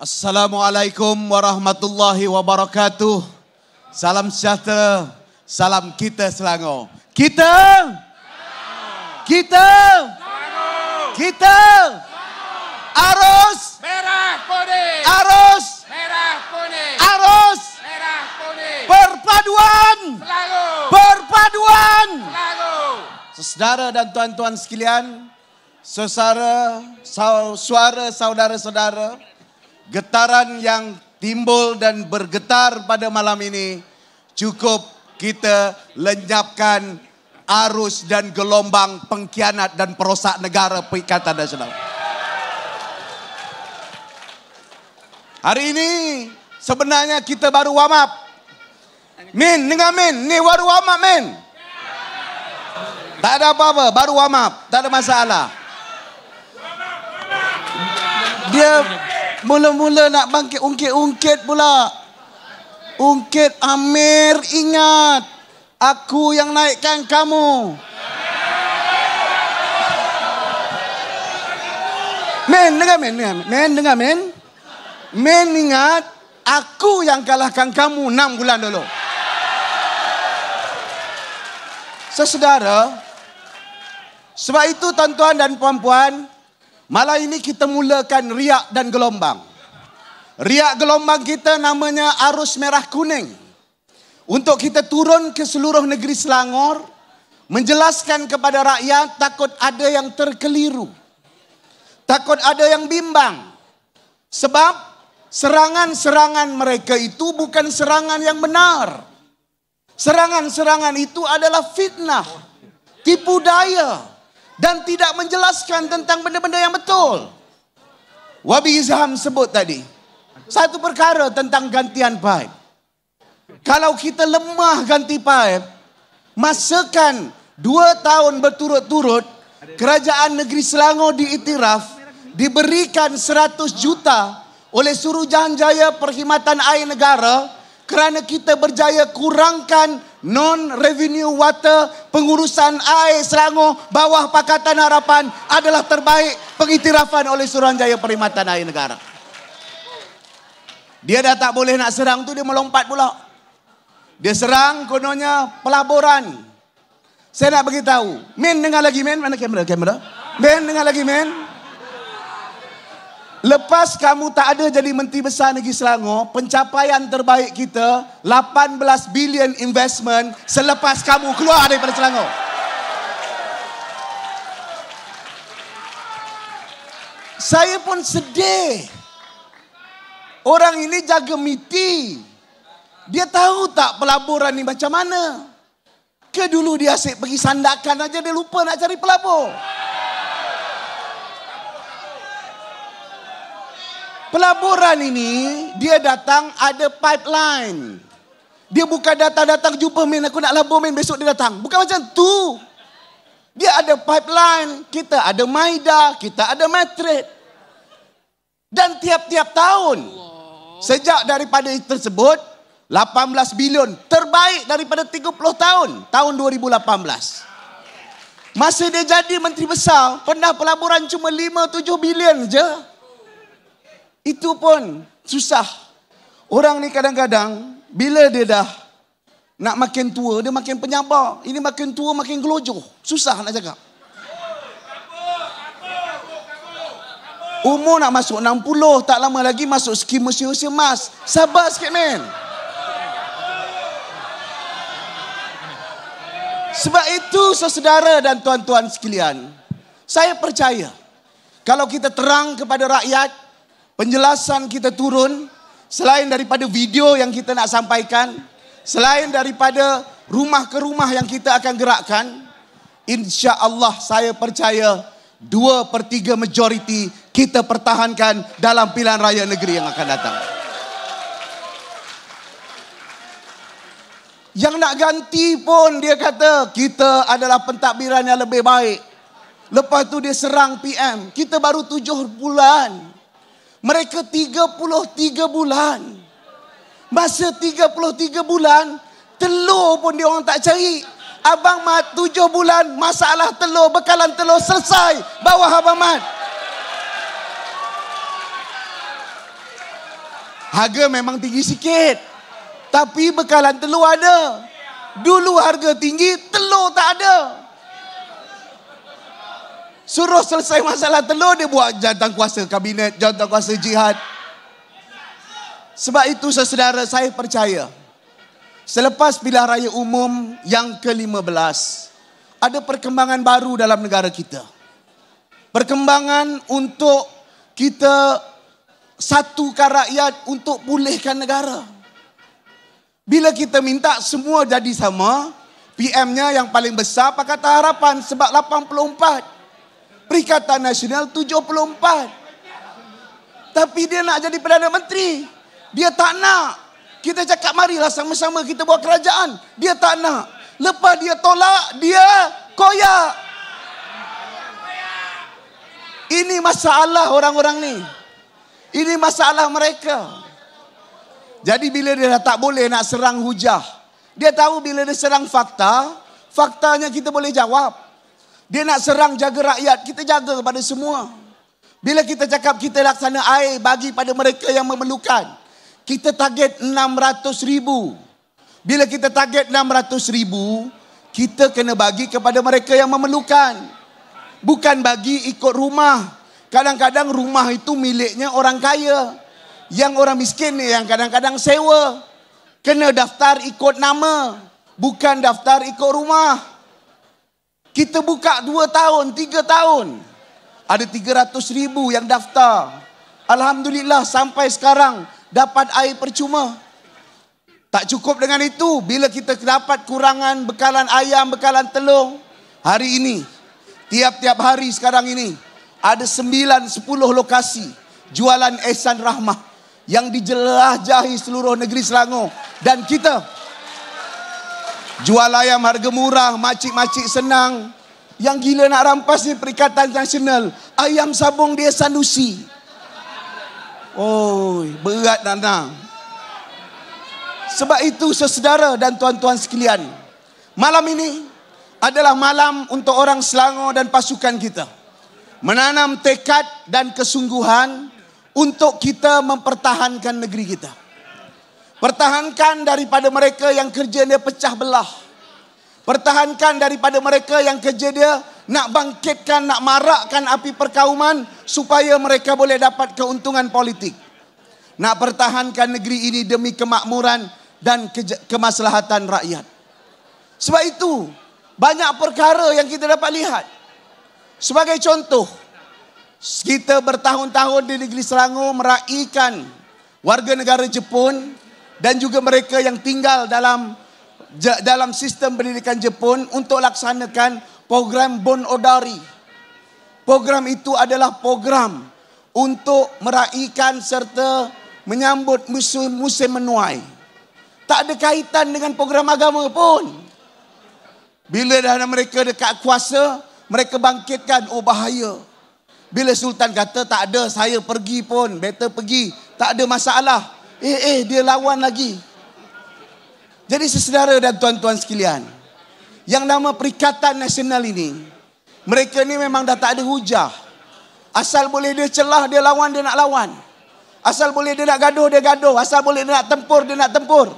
Assalamualaikum warahmatullahi wabarakatuh. Salam sejahtera. Salam kita Selangor. Kita. Kita. Kita. Arus. Merah kuning. Arus. Merah kuning. Arus. Merah kuning. Perpaduan. Selangor. Perpaduan. Selangor. Saudara dan tuan-tuan sekalian. Sesara, suara saudara-saudara getaran yang timbul dan bergetar pada malam ini cukup kita lenyapkan arus dan gelombang pengkhianat dan perosak negara Perikatan Nasional. Hari ini sebenarnya kita baru warm up. Min, dengar Min. Ni baru warm up, Min. Tak ada apa-apa, baru warm up. Tak ada masalah. Dia... Mula-mula nak bangkit ungkit-ungkit pula. Ungkit Amir ingat. Aku yang naikkan kamu. Men dengar men dengar men. Men dengar men. Men ingat. Aku yang kalahkan kamu 6 bulan dulu. Sesedara. Sebab itu tuan-tuan dan puan-puan. Malah ini kita mulakan riak dan gelombang. Riak gelombang kita namanya arus merah kuning. Untuk kita turun ke seluruh negeri Selangor. Menjelaskan kepada rakyat takut ada yang terkeliru. Takut ada yang bimbang. Sebab serangan-serangan mereka itu bukan serangan yang benar. Serangan-serangan itu adalah fitnah. Tipu daya dan tidak menjelaskan tentang benda-benda yang betul. Wabi Izham sebut tadi. Satu perkara tentang gantian pipe. Kalau kita lemah ganti pipe, masakan dua tahun berturut-turut, kerajaan negeri Selangor diiktiraf, diberikan seratus juta oleh Suruhanjaya Perkhidmatan Air Negara kerana kita berjaya kurangkan non revenue water pengurusan air Selangor bawah pakatan harapan adalah terbaik pengiktirafan oleh Suruhanjaya Perkhidmatan Air Negara. Dia dah tak boleh nak serang tu dia melompat pula. Dia serang kononnya pelaburan. Saya nak bagi tahu. Min dengar lagi men mana kamera? Kamera. Min dengar lagi men. Lepas kamu tak ada jadi Menteri Besar Negeri Selangor, pencapaian terbaik kita 18 bilion investment selepas kamu keluar daripada Selangor. Saya pun sedih. Orang ini jaga MITI. Dia tahu tak pelaburan ni macam mana? Ke dulu dia asyik pergi sandakan aja dia lupa nak cari pelabur. Pelabur. pelaburan ini dia datang ada pipeline. Dia bukan datang-datang jumpa min aku nak labur min besok dia datang. Bukan macam tu. Dia ada pipeline, kita ada Maida, kita ada Matrix. Dan tiap-tiap tahun sejak daripada itu tersebut 18 bilion terbaik daripada 30 tahun tahun 2018. Masa dia jadi menteri besar, pernah pelaburan cuma 5 7 bilion je. Itu pun susah. Orang ni kadang-kadang bila dia dah nak makin tua, dia makin penyabar. Ini makin tua, makin gelojoh. Susah nak cakap. Umur nak masuk 60, tak lama lagi masuk skim usia-usia emas. Sabar sikit, men. Sebab itu, saudara dan tuan-tuan sekalian, saya percaya kalau kita terang kepada rakyat, penjelasan kita turun selain daripada video yang kita nak sampaikan selain daripada rumah ke rumah yang kita akan gerakkan insya-Allah saya percaya 2/3 majoriti kita pertahankan dalam pilihan raya negeri yang akan datang Yang nak ganti pun dia kata kita adalah pentadbiran yang lebih baik. Lepas tu dia serang PM. Kita baru tujuh bulan. Mereka 33 bulan. Masa 33 bulan, telur pun dia orang tak cari. Abang Mat 7 bulan masalah telur, bekalan telur selesai bawah Abang Mat. Harga memang tinggi sikit. Tapi bekalan telur ada. Dulu harga tinggi, telur tak ada. Suruh selesai masalah telur dia buat jantan kuasa kabinet, jantan kuasa jihad. Sebab itu saudara saya percaya. Selepas pilihan raya umum yang ke-15, ada perkembangan baru dalam negara kita. Perkembangan untuk kita satu rakyat untuk pulihkan negara. Bila kita minta semua jadi sama, PM-nya yang paling besar Pakatan Harapan sebab 84. Perikatan Nasional 74. Tapi dia nak jadi Perdana Menteri. Dia tak nak. Kita cakap marilah sama-sama kita buat kerajaan. Dia tak nak. Lepas dia tolak, dia koyak. Ini masalah orang-orang ni. Ini masalah mereka. Jadi bila dia tak boleh nak serang hujah. Dia tahu bila dia serang fakta, faktanya kita boleh jawab. Dia nak serang jaga rakyat. Kita jaga kepada semua. Bila kita cakap kita laksana air bagi pada mereka yang memerlukan. Kita target 600 ribu. Bila kita target 600 ribu, kita kena bagi kepada mereka yang memerlukan. Bukan bagi ikut rumah. Kadang-kadang rumah itu miliknya orang kaya. Yang orang miskin ni yang kadang-kadang sewa. Kena daftar ikut nama. Bukan daftar ikut rumah. Kita buka 2 tahun, 3 tahun. Ada 300 ribu yang daftar. Alhamdulillah sampai sekarang dapat air percuma. Tak cukup dengan itu. Bila kita dapat kurangan bekalan ayam, bekalan telur. Hari ini, tiap-tiap hari sekarang ini. Ada 9-10 lokasi jualan Ehsan Rahmah. Yang dijelajahi seluruh negeri Selangor. Dan kita... Jual ayam harga murah, makcik-makcik senang. Yang gila nak rampas ni Perikatan Nasional. Ayam sabung dia sanusi. Oh, berat Nana. Sebab itu sesedara dan tuan-tuan sekalian. Malam ini adalah malam untuk orang Selangor dan pasukan kita. Menanam tekad dan kesungguhan untuk kita mempertahankan negeri kita. Pertahankan daripada mereka yang kerja dia pecah belah. Pertahankan daripada mereka yang kerja dia nak bangkitkan, nak marakkan api perkauman supaya mereka boleh dapat keuntungan politik. Nak pertahankan negeri ini demi kemakmuran dan ke- kemaslahatan rakyat. Sebab itu, banyak perkara yang kita dapat lihat. Sebagai contoh, kita bertahun-tahun di negeri Selangor meraihkan warga negara Jepun dan juga mereka yang tinggal dalam dalam sistem pendidikan Jepun untuk laksanakan program Bon Odari. Program itu adalah program untuk meraihkan serta menyambut musim, musim menuai. Tak ada kaitan dengan program agama pun. Bila dah ada mereka dekat kuasa, mereka bangkitkan, oh bahaya. Bila Sultan kata, tak ada, saya pergi pun, better pergi. Tak ada masalah. Eh, eh, dia lawan lagi. Jadi sesedara dan tuan-tuan sekalian. Yang nama Perikatan Nasional ini. Mereka ni memang dah tak ada hujah. Asal boleh dia celah, dia lawan, dia nak lawan. Asal boleh dia nak gaduh, dia gaduh. Asal boleh dia nak tempur, dia nak tempur.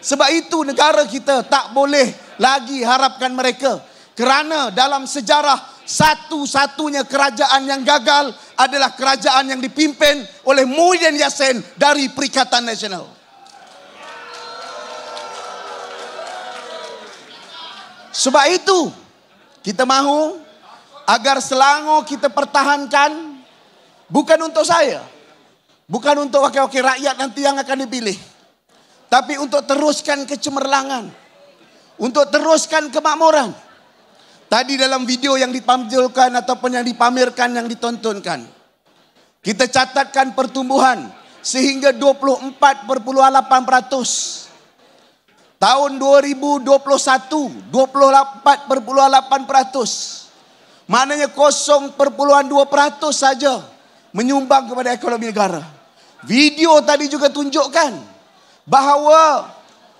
Sebab itu negara kita tak boleh lagi harapkan mereka. Kerana dalam sejarah satu-satunya kerajaan yang gagal adalah kerajaan yang dipimpin oleh Muhyiddin Yassin dari Perikatan Nasional. Sebab itu kita mahu agar Selangor kita pertahankan bukan untuk saya. Bukan untuk wakil-wakil rakyat nanti yang akan dipilih. Tapi untuk teruskan kecemerlangan. Untuk teruskan kemakmuran tadi dalam video yang ditampilkan ataupun yang dipamerkan yang ditontonkan. Kita catatkan pertumbuhan sehingga 24.8%. Tahun 2021 24.8%. Maknanya 0.2% saja menyumbang kepada ekonomi negara. Video tadi juga tunjukkan bahawa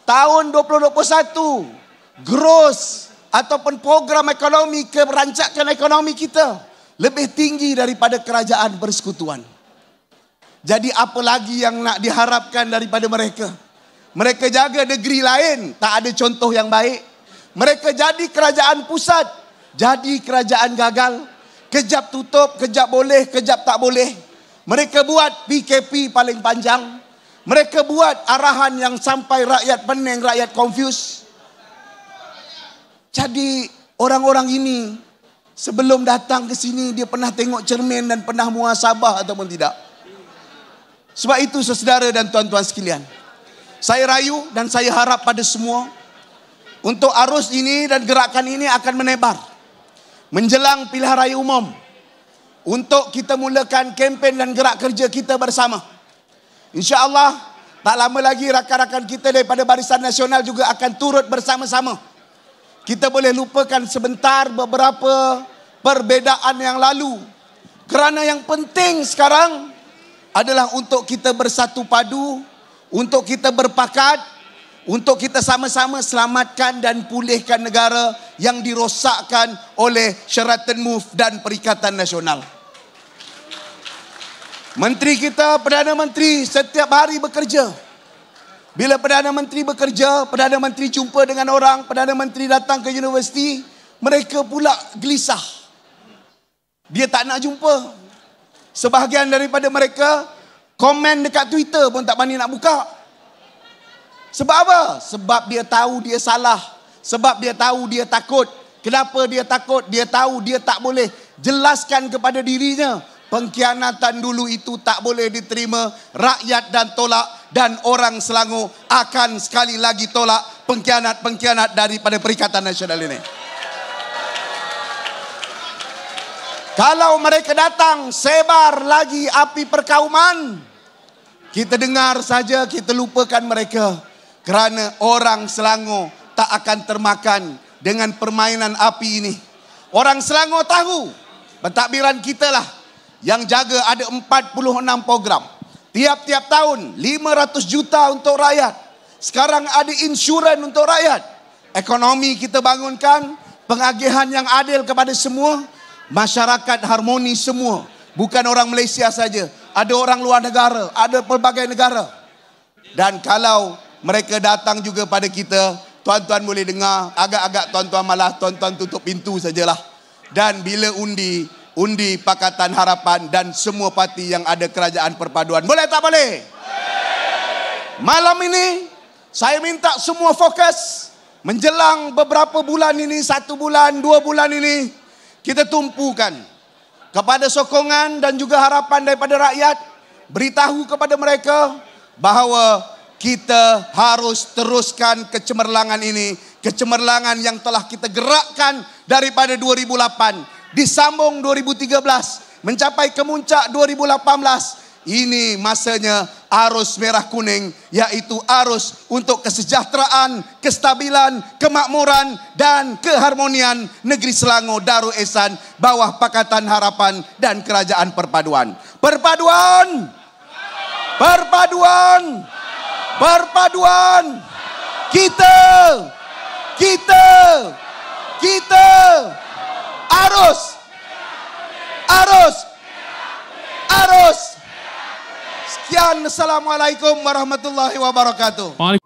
tahun 2021 gross ataupun program ekonomi kerancakan ekonomi kita lebih tinggi daripada kerajaan persekutuan. Jadi apa lagi yang nak diharapkan daripada mereka? Mereka jaga negeri lain, tak ada contoh yang baik. Mereka jadi kerajaan pusat, jadi kerajaan gagal. Kejap tutup, kejap boleh, kejap tak boleh. Mereka buat PKP paling panjang. Mereka buat arahan yang sampai rakyat pening, rakyat confused. Jadi orang-orang ini sebelum datang ke sini dia pernah tengok cermin dan pernah muasabah ataupun tidak. Sebab itu saudara dan tuan-tuan sekalian. Saya rayu dan saya harap pada semua untuk arus ini dan gerakan ini akan menebar. Menjelang pilihan raya umum. Untuk kita mulakan kempen dan gerak kerja kita bersama. InsyaAllah tak lama lagi rakan-rakan kita daripada Barisan Nasional juga akan turut bersama-sama. Kita boleh lupakan sebentar beberapa perbedaan yang lalu. Kerana yang penting sekarang adalah untuk kita bersatu padu, untuk kita berpakat, untuk kita sama-sama selamatkan dan pulihkan negara yang dirosakkan oleh Sheraton Move dan Perikatan Nasional. Menteri kita, Perdana Menteri setiap hari bekerja. Bila Perdana Menteri bekerja, Perdana Menteri jumpa dengan orang, Perdana Menteri datang ke universiti, mereka pula gelisah. Dia tak nak jumpa. Sebahagian daripada mereka, komen dekat Twitter pun tak berani nak buka. Sebab apa? Sebab dia tahu dia salah. Sebab dia tahu dia takut. Kenapa dia takut? Dia tahu dia tak boleh jelaskan kepada dirinya. Pengkhianatan dulu itu tak boleh diterima. Rakyat dan tolak dan orang Selangor akan sekali lagi tolak pengkhianat-pengkhianat daripada Perikatan Nasional ini. Kalau mereka datang sebar lagi api perkauman, kita dengar saja kita lupakan mereka kerana orang Selangor tak akan termakan dengan permainan api ini. Orang Selangor tahu pentadbiran kita lah yang jaga ada 46 program. Tiap-tiap tahun 500 juta untuk rakyat. Sekarang ada insuran untuk rakyat. Ekonomi kita bangunkan. Pengagihan yang adil kepada semua. Masyarakat harmoni semua. Bukan orang Malaysia saja. Ada orang luar negara. Ada pelbagai negara. Dan kalau mereka datang juga pada kita. Tuan-tuan boleh dengar. Agak-agak tuan-tuan malah tuan-tuan tutup pintu sajalah. Dan bila undi, undi Pakatan Harapan dan semua parti yang ada kerajaan perpaduan. Boleh tak boleh? Malam ini saya minta semua fokus menjelang beberapa bulan ini, satu bulan, dua bulan ini kita tumpukan kepada sokongan dan juga harapan daripada rakyat beritahu kepada mereka bahawa kita harus teruskan kecemerlangan ini kecemerlangan yang telah kita gerakkan daripada 2008 disambung 2013, mencapai kemuncak 2018. Ini masanya arus merah kuning yaitu arus untuk kesejahteraan, kestabilan, kemakmuran dan keharmonian negeri Selangor Darul Ehsan bawah pakatan harapan dan kerajaan perpaduan. Perpaduan! Perpaduan! Perpaduan! Kita! Kita! Kita! kita. Arus. Arus. Arus. Sekian. Assalamualaikum warahmatullahi wabarakatuh.